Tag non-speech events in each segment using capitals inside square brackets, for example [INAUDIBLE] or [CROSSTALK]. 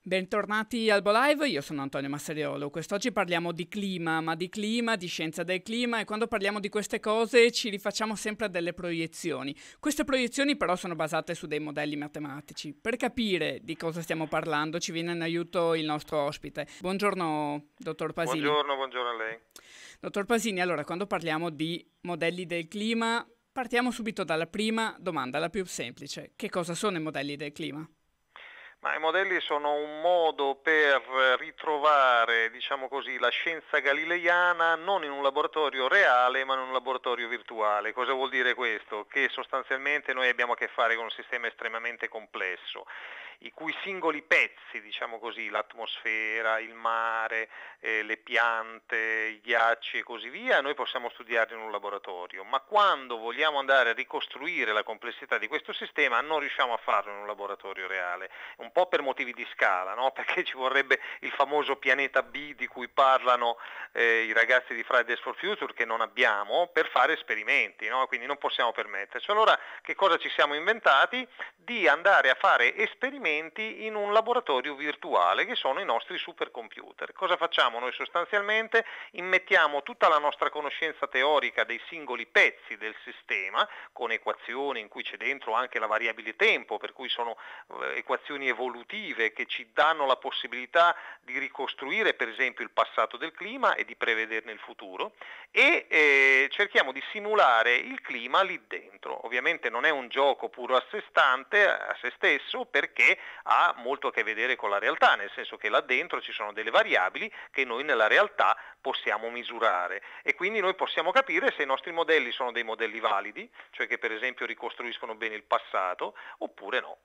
Bentornati al Bolive, io sono Antonio Masseriolo. Quest'oggi parliamo di clima, ma di clima, di scienza del clima e quando parliamo di queste cose ci rifacciamo sempre a delle proiezioni. Queste proiezioni però sono basate su dei modelli matematici. Per capire di cosa stiamo parlando ci viene in aiuto il nostro ospite. Buongiorno, dottor Pasini. Buongiorno, buongiorno a lei. Dottor Pasini, allora quando parliamo di modelli del clima Partiamo subito dalla prima domanda, la più semplice. Che cosa sono i modelli del clima? Ma I modelli sono un modo per ritrovare diciamo così, la scienza galileiana non in un laboratorio reale ma in un laboratorio virtuale. Cosa vuol dire questo? Che sostanzialmente noi abbiamo a che fare con un sistema estremamente complesso i cui singoli pezzi, diciamo così, l'atmosfera, il mare, eh, le piante, i ghiacci e così via, noi possiamo studiarli in un laboratorio, ma quando vogliamo andare a ricostruire la complessità di questo sistema non riusciamo a farlo in un laboratorio reale, un po' per motivi di scala, no? [LAUGHS] perché ci vorrebbe il famoso pianeta B di cui parlano eh, i ragazzi di Fridays for Future che non abbiamo per fare esperimenti, no? quindi non possiamo permetterci. Allora che cosa ci siamo inventati? Di andare a fare esperimenti esperimenti in un laboratorio virtuale che sono i nostri supercomputer. Cosa facciamo noi sostanzialmente? Immettiamo tutta la nostra conoscenza teorica dei singoli pezzi del sistema con equazioni in cui c'è dentro anche la variabile tempo, per cui sono eh, equazioni evolutive che ci danno la possibilità di ricostruire per esempio il passato del clima e di prevederne il futuro e eh, cerchiamo di simulare il clima lì dentro. Ovviamente non è un gioco puro a sé stante, a se stesso, perché ha molto a che vedere con la realtà, nel senso che là dentro ci sono delle variabili che noi nella realtà possiamo misurare e quindi noi possiamo capire se i nostri modelli sono dei modelli validi, cioè che per esempio ricostruiscono bene il passato, oppure no.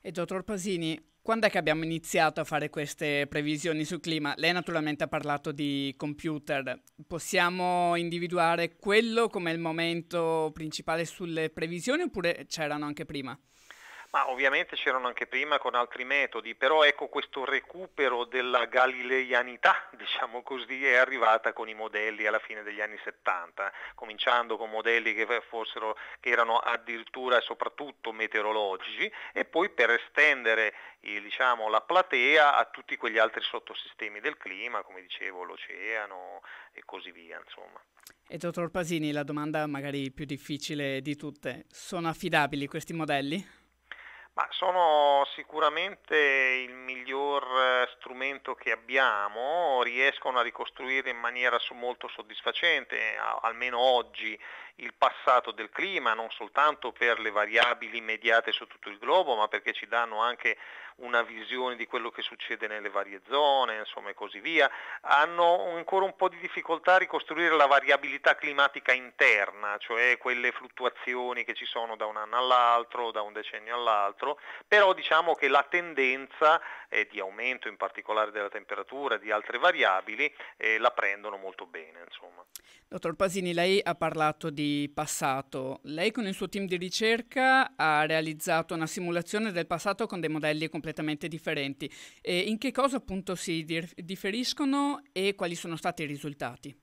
E dottor Pasini, quando è che abbiamo iniziato a fare queste previsioni sul clima? Lei naturalmente ha parlato di computer. Possiamo individuare quello come il momento principale sulle previsioni oppure c'erano anche prima? Ma ovviamente c'erano anche prima con altri metodi, però ecco questo recupero della galileianità, [LAUGHS] diciamo così, è arrivata con i modelli alla fine degli anni 70, cominciando con modelli che, fossero, che erano addirittura e soprattutto meteorologici e poi per estendere eh, diciamo, la platea a tutti quegli altri sottosistemi del clima, come dicevo l'oceano e così via. Insomma. E dottor Pasini, la domanda magari più difficile di tutte, sono affidabili questi modelli? Ma sono sicuramente il miglior eh, strumento che abbiamo, riescono a ricostruire in maniera molto soddisfacente, almeno oggi, il passato del clima, non soltanto per le variabili immediate su tutto il globo, ma perché ci danno anche una visione di quello che succede nelle varie zone, insomma e così via, hanno ancora un po' di difficoltà a ricostruire la variabilità climatica interna, cioè quelle fluttuazioni che ci sono da un anno all'altro, da un decennio all'altro, però diciamo che la tendenza eh, di aumento in particolare della temperatura, di altre variabili, eh, la prendono molto bene. Insomma. Dottor Pasini, lei ha parlato di di passato. Lei con il suo team di ricerca ha realizzato una simulazione del passato con dei modelli completamente differenti. E in che cosa appunto si differiscono e quali sono stati i risultati?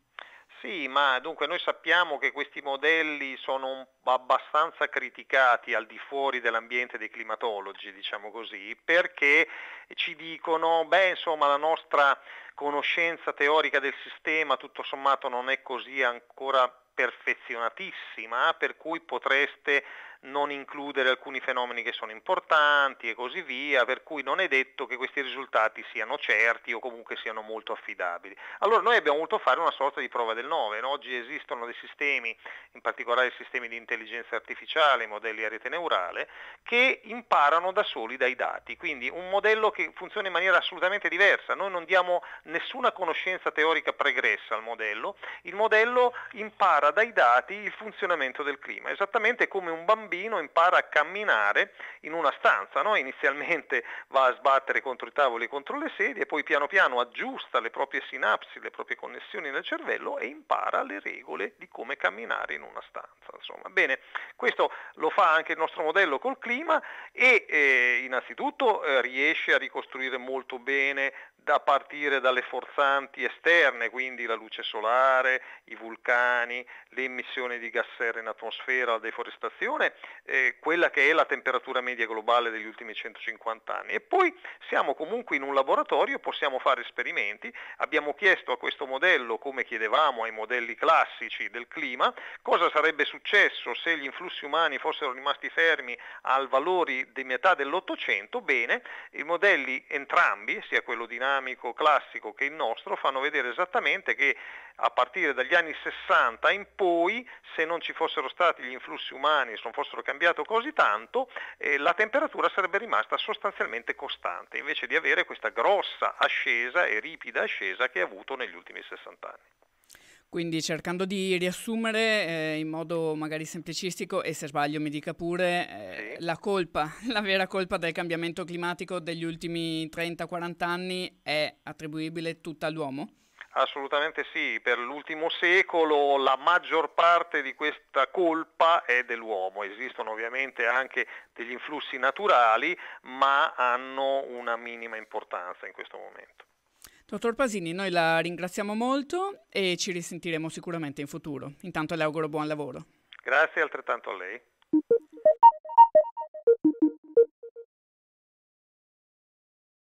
Sì, ma dunque noi sappiamo che questi modelli sono abbastanza criticati al di fuori dell'ambiente dei climatologi, diciamo così, perché ci dicono, beh, insomma, la nostra conoscenza teorica del sistema tutto sommato non è così ancora perfezionatissima per cui potreste non includere alcuni fenomeni che sono importanti e così via, per cui non è detto che questi risultati siano certi o comunque siano molto affidabili. Allora noi abbiamo voluto fare una sorta di prova del 9, no? oggi esistono dei sistemi, in particolare sistemi di intelligenza artificiale, modelli a rete neurale, che imparano da soli dai dati, quindi un modello che funziona in maniera assolutamente diversa, noi non diamo nessuna conoscenza teorica pregressa al modello, il modello impara impara dai dati il funzionamento del clima, esattamente come un bambino impara a camminare in una stanza, no? inizialmente va a sbattere contro i tavoli e contro le sedie, poi piano piano aggiusta le proprie sinapsi, le proprie connessioni nel cervello e impara le regole di come camminare in una stanza. Insomma. Bene, questo lo fa anche il nostro modello col clima e eh, innanzitutto eh, riesce a ricostruire molto bene da partire dalle forzanti esterne, quindi la luce solare, i vulcani, le emissioni di gas serra in atmosfera, la deforestazione, eh, quella che è la temperatura media globale degli ultimi 150 anni. E poi siamo comunque in un laboratorio, possiamo fare esperimenti, abbiamo chiesto a questo modello, come chiedevamo ai modelli classici del clima, cosa sarebbe successo se gli influssi umani fossero rimasti fermi al valore di metà dell'Ottocento, bene, i modelli entrambi, sia quello dinamico classico che il nostro, fanno vedere esattamente che a partire dagli anni 60 in in poi, se non ci fossero stati gli influssi umani, se non fossero cambiato così tanto, eh, la temperatura sarebbe rimasta sostanzialmente costante, invece di avere questa grossa ascesa e ripida ascesa che ha avuto negli ultimi 60 anni. Quindi cercando di riassumere eh, in modo magari semplicistico, e se sbaglio mi dica pure, eh, sì. la colpa, [LAUGHS] la vera colpa del cambiamento climatico degli ultimi 30-40 anni è attribuibile tutta all'uomo? Assolutamente sì, per l'ultimo secolo la maggior parte di questa colpa è dell'uomo, esistono ovviamente anche degli influssi naturali, ma hanno una minima importanza in questo momento. Dottor Pasini, noi la ringraziamo molto e ci risentiremo sicuramente in futuro. Intanto le auguro buon lavoro. Grazie altrettanto a lei.